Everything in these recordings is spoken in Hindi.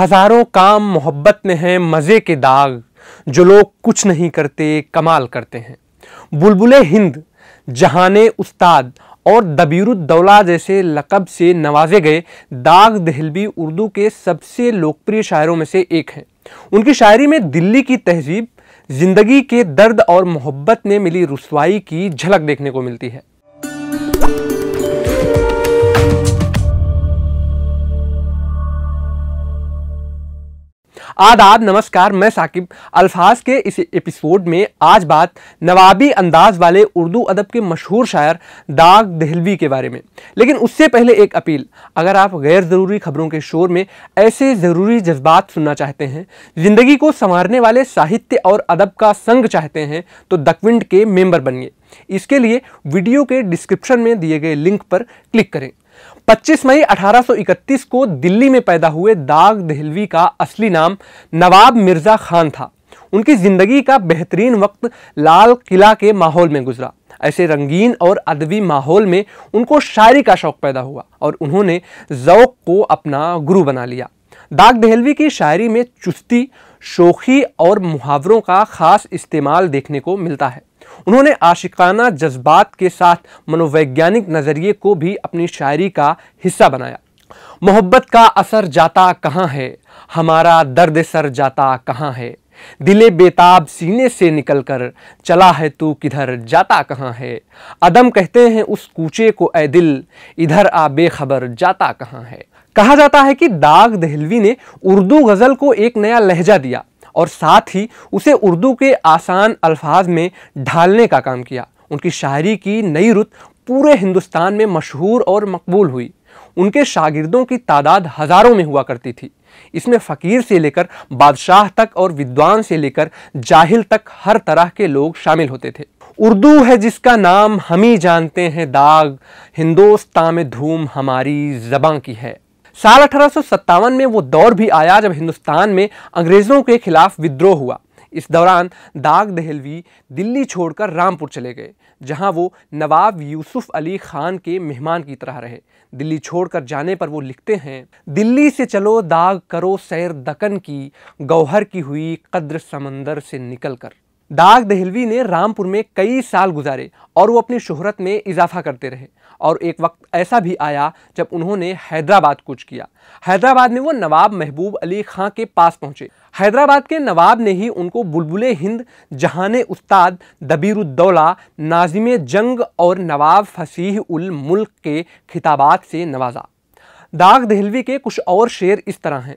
हज़ारों काम मोहब्बत में हैं मज़े के दाग जो लोग कुछ नहीं करते कमाल करते हैं बुलबुल हिंद जहान उस्ताद और दबीरुद्दौला जैसे लकब से नवाजे गए दाग दहलवी उर्दू के सबसे लोकप्रिय शायरों में से एक हैं उनकी शायरी में दिल्ली की तहजीब ज़िंदगी के दर्द और मोहब्बत में मिली रसवाई की झलक देखने को मिलती है आदाब नमस्कार मैं साकिब अल्फाज के इस एपिसोड में आज बात नवाबी अंदाज वाले उर्दू अदब के मशहूर शायर दाग दहलवी के बारे में लेकिन उससे पहले एक अपील अगर आप गैर ज़रूरी खबरों के शोर में ऐसे ज़रूरी जज्बात सुनना चाहते हैं ज़िंदगी को संवारने वाले साहित्य और अदब का संग चाहते हैं तो दकविंड के मेम्बर बनिए इसके लिए वीडियो के डिस्क्रिप्शन में दिए गए लिंक पर क्लिक करें 25 मई 1831 को दिल्ली में पैदा हुए दाग दहलवी का असली नाम नवाब मिर्ज़ा खान था उनकी ज़िंदगी का बेहतरीन वक्त लाल किला के माहौल में गुजरा ऐसे रंगीन और अदबी माहौल में उनको शायरी का शौक़ पैदा हुआ और उन्होंने ज़ौक़ को अपना गुरु बना लिया दाग दहलवी की शायरी में चुस्ती शोखी और मुहावरों का खास इस्तेमाल देखने को मिलता है उन्होंने आशिकाना जज्बात के साथ मनोवैज्ञानिक नज़रिए को भी अपनी शायरी का हिस्सा बनाया मोहब्बत का असर जाता कहाँ है हमारा दर्द सर जाता कहाँ है दिले बेताब सीने से निकल कर चला है तू किधर जाता कहाँ है अदम कहते हैं उस कूचे को ए दिल इधर आ बेखबर जाता कहाँ है कहा जाता है कि दाग दहलवी ने उर्दू गज़ल को एक नया लहजा दिया और साथ ही उसे उर्दू के आसान अल्फाज में ढालने का काम किया उनकी शायरी की नई रुत पूरे हिंदुस्तान में मशहूर और मकबूल हुई उनके शागिर्दों की तादाद हज़ारों में हुआ करती थी इसमें फ़कीर से लेकर बादशाह तक और विद्वान से लेकर जाहिल तक हर तरह के लोग शामिल होते थे उर्दू है जिसका नाम हम ही जानते हैं दाग हिंदोस्तान में धूम हमारी जबां की है साल अठारह में वो दौर भी आया जब हिंदुस्तान में अंग्रेज़ों के खिलाफ विद्रोह हुआ इस दौरान दाग दहलवी दिल्ली छोड़कर रामपुर चले गए जहां वो नवाब यूसुफ अली खान के मेहमान की तरह रहे दिल्ली छोड़कर जाने पर वो लिखते हैं दिल्ली से चलो दाग करो सैर दकन की गौहर की हुई कद्र समंदर से निकल कर दाग दहलवी ने रामपुर में कई साल गुजारे और वो अपनी शोहरत में इजाफा करते रहे और एक वक्त ऐसा भी आया जब उन्होंने हैदराबाद कुछ किया हैदराबाद में वो नवाब महबूब अली खां के पास पहुंचे हैदराबाद के नवाब ने ही उनको बुलबुल हिंद जहान उस्ताद दबीरुद्दौला नाजिम जंग और नवाब फसीह उल मुल्क के खिताबात से नवाजा दाग दहलवी के कुछ और शेर इस तरह हैं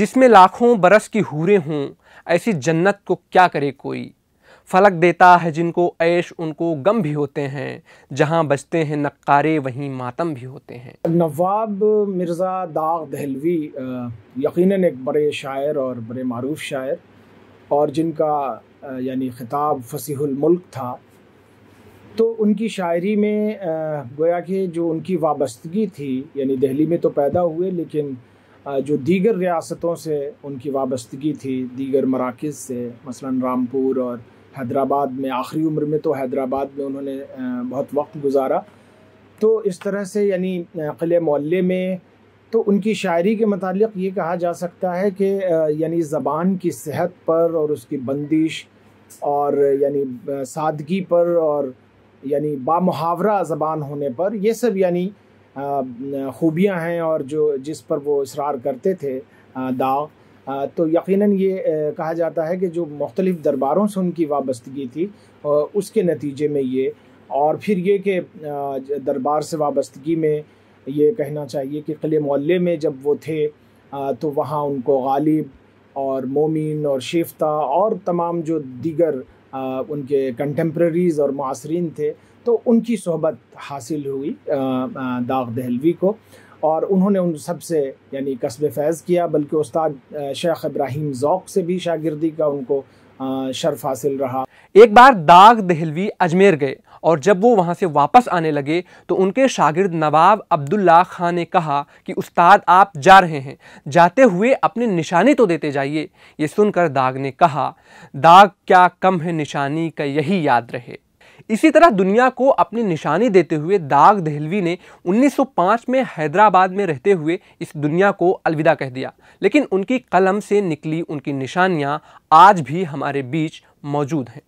जिसमें लाखों बरस की हूरें हों ऐसी जन्नत को क्या करे कोई फलक देता है जिनको ऐश उनको गम भी होते हैं जहाँ बजते हैं नक्कारे वहीं मातम भी होते हैं नवाब मिर्ज़ा दाग दहलवी यकीनन एक बड़े शायर और बड़े मरूफ शायर और जिनका यानी ख़िताब फसीहुल मुल्क था तो उनकी शायरी में गोया कि जो उनकी वाबस्तगी थी यानी दिल्ली में तो पैदा हुए लेकिन जो दीगर रियासतों से उनकी वाबस्तगी थी दीगर मराकज़ से मसलन रामपुर और हैदराबाद में आखिरी उम्र में तो हैदराबाद में उन्होंने बहुत वक्त गुजारा तो इस तरह से यानी किले मोहल्ले में तो उनकी शायरी के मतलब ये कहा जा सकता है कि यानी ज़बान की सेहत पर और उसकी बंदिश और यानी सादगी पर और यानी बामुहावरा ज़बान होने पर ये सब यानी ख़ूबियाँ हैं और जो जिस पर वो इसरार करते थे दाग तो यकीनन ये कहा जाता है कि जो मुख्तलिफ़ दरबारों से उनकी वाबस्तगी थी उसके नतीजे में ये और फिर ये कि दरबार से वाबस्तगी में ये कहना चाहिए कि किले मोहल्ले में जब वो थे तो वहाँ उनको गालिब और मोमिन और शिफ्ता और तमाम जो दीगर उनके कंटेम्प्रेरीज़ और मासरीन थे तो उनकी सोहबत हासिल हुई दाग दहलवी को और उन्होंने उन सब से यानी कस्ब फैज़ किया बल्कि उस्ताद शेख इब्राहिम ज़ौक से भी शागिर्दी का उनको शर्फ हासिल रहा एक बार दाग दहलवी अजमेर गए और जब वो वहाँ से वापस आने लगे तो उनके शागिर्द नवाब अब्दुल्ला खान ने कहा कि उस्ताद आप जा रहे हैं जाते हुए अपने निशानी तो देते जाइए ये सुनकर दाग ने कहा दाग क्या कम है निशानी का यही याद रहे इसी तरह दुनिया को अपनी निशानी देते हुए दाग दहलवी ने 1905 में हैदराबाद में रहते हुए इस दुनिया को अलविदा कह दिया लेकिन उनकी कलम से निकली उनकी निशानियाँ आज भी हमारे बीच मौजूद हैं